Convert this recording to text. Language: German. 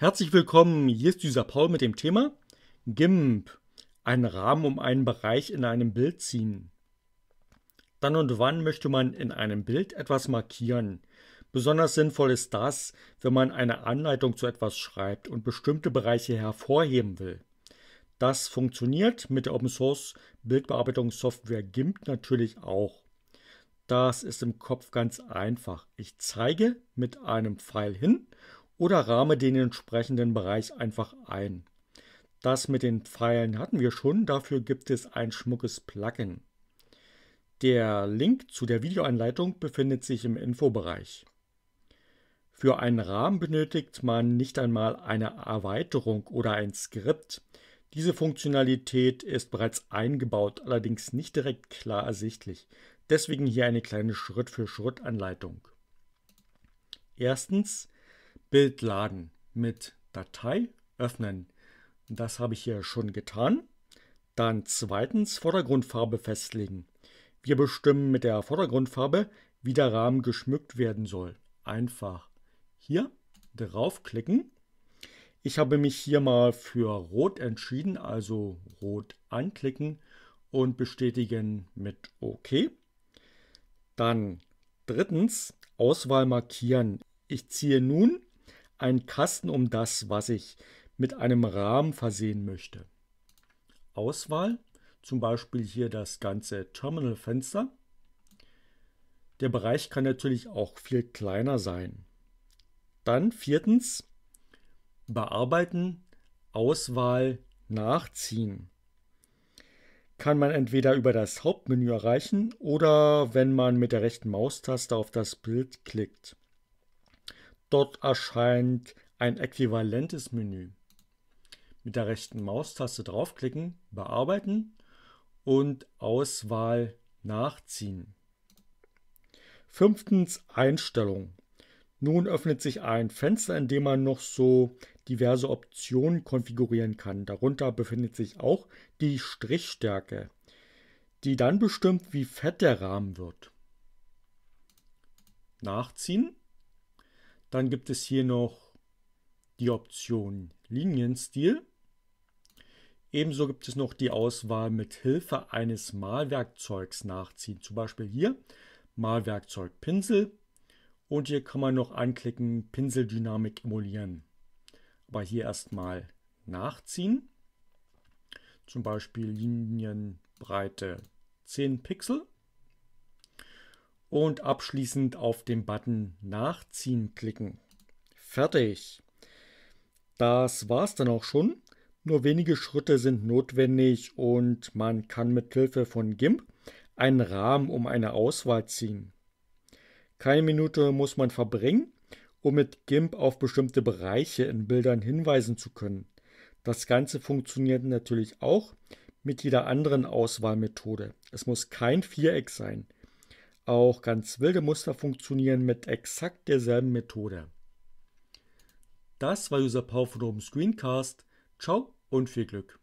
Herzlich willkommen, hier ist dieser Paul mit dem Thema GIMP, einen Rahmen um einen Bereich in einem Bild ziehen. Dann und wann möchte man in einem Bild etwas markieren. Besonders sinnvoll ist das, wenn man eine Anleitung zu etwas schreibt und bestimmte Bereiche hervorheben will. Das funktioniert mit der Open Source Bildbearbeitungssoftware GIMP natürlich auch. Das ist im Kopf ganz einfach. Ich zeige mit einem Pfeil hin oder rahme den entsprechenden Bereich einfach ein. Das mit den Pfeilen hatten wir schon, dafür gibt es ein schmuckes Plugin. Der Link zu der Videoanleitung befindet sich im Infobereich. Für einen Rahmen benötigt man nicht einmal eine Erweiterung oder ein Skript. Diese Funktionalität ist bereits eingebaut, allerdings nicht direkt klar ersichtlich. Deswegen hier eine kleine Schritt-für-Schritt-Anleitung. Erstens Bild laden mit Datei öffnen. Das habe ich hier schon getan. Dann zweitens Vordergrundfarbe festlegen. Wir bestimmen mit der Vordergrundfarbe, wie der Rahmen geschmückt werden soll. Einfach hier draufklicken. Ich habe mich hier mal für Rot entschieden, also Rot anklicken und bestätigen mit OK. Dann drittens Auswahl markieren. Ich ziehe nun einen Kasten um das, was ich mit einem Rahmen versehen möchte. Auswahl, zum Beispiel hier das ganze Terminalfenster. Der Bereich kann natürlich auch viel kleiner sein. Dann viertens, bearbeiten, Auswahl, nachziehen. Kann man entweder über das Hauptmenü erreichen oder wenn man mit der rechten Maustaste auf das Bild klickt. Dort erscheint ein äquivalentes Menü. Mit der rechten Maustaste draufklicken, bearbeiten und Auswahl nachziehen. Fünftens Einstellung. Nun öffnet sich ein Fenster, in dem man noch so diverse Optionen konfigurieren kann. Darunter befindet sich auch die Strichstärke, die dann bestimmt, wie fett der Rahmen wird. Nachziehen dann gibt es hier noch die Option Linienstil. Ebenso gibt es noch die Auswahl mit Hilfe eines Malwerkzeugs nachziehen. Zum Beispiel hier Malwerkzeug Pinsel. Und hier kann man noch anklicken Pinseldynamik emulieren. Aber hier erstmal nachziehen. Zum Beispiel Linienbreite 10 Pixel und abschließend auf den Button Nachziehen klicken. Fertig. Das war's dann auch schon. Nur wenige Schritte sind notwendig und man kann mit Hilfe von GIMP einen Rahmen um eine Auswahl ziehen. Keine Minute muss man verbringen, um mit GIMP auf bestimmte Bereiche in Bildern hinweisen zu können. Das Ganze funktioniert natürlich auch mit jeder anderen Auswahlmethode. Es muss kein Viereck sein. Auch ganz wilde Muster funktionieren mit exakt derselben Methode. Das war User Power von Oben Screencast. Ciao und viel Glück.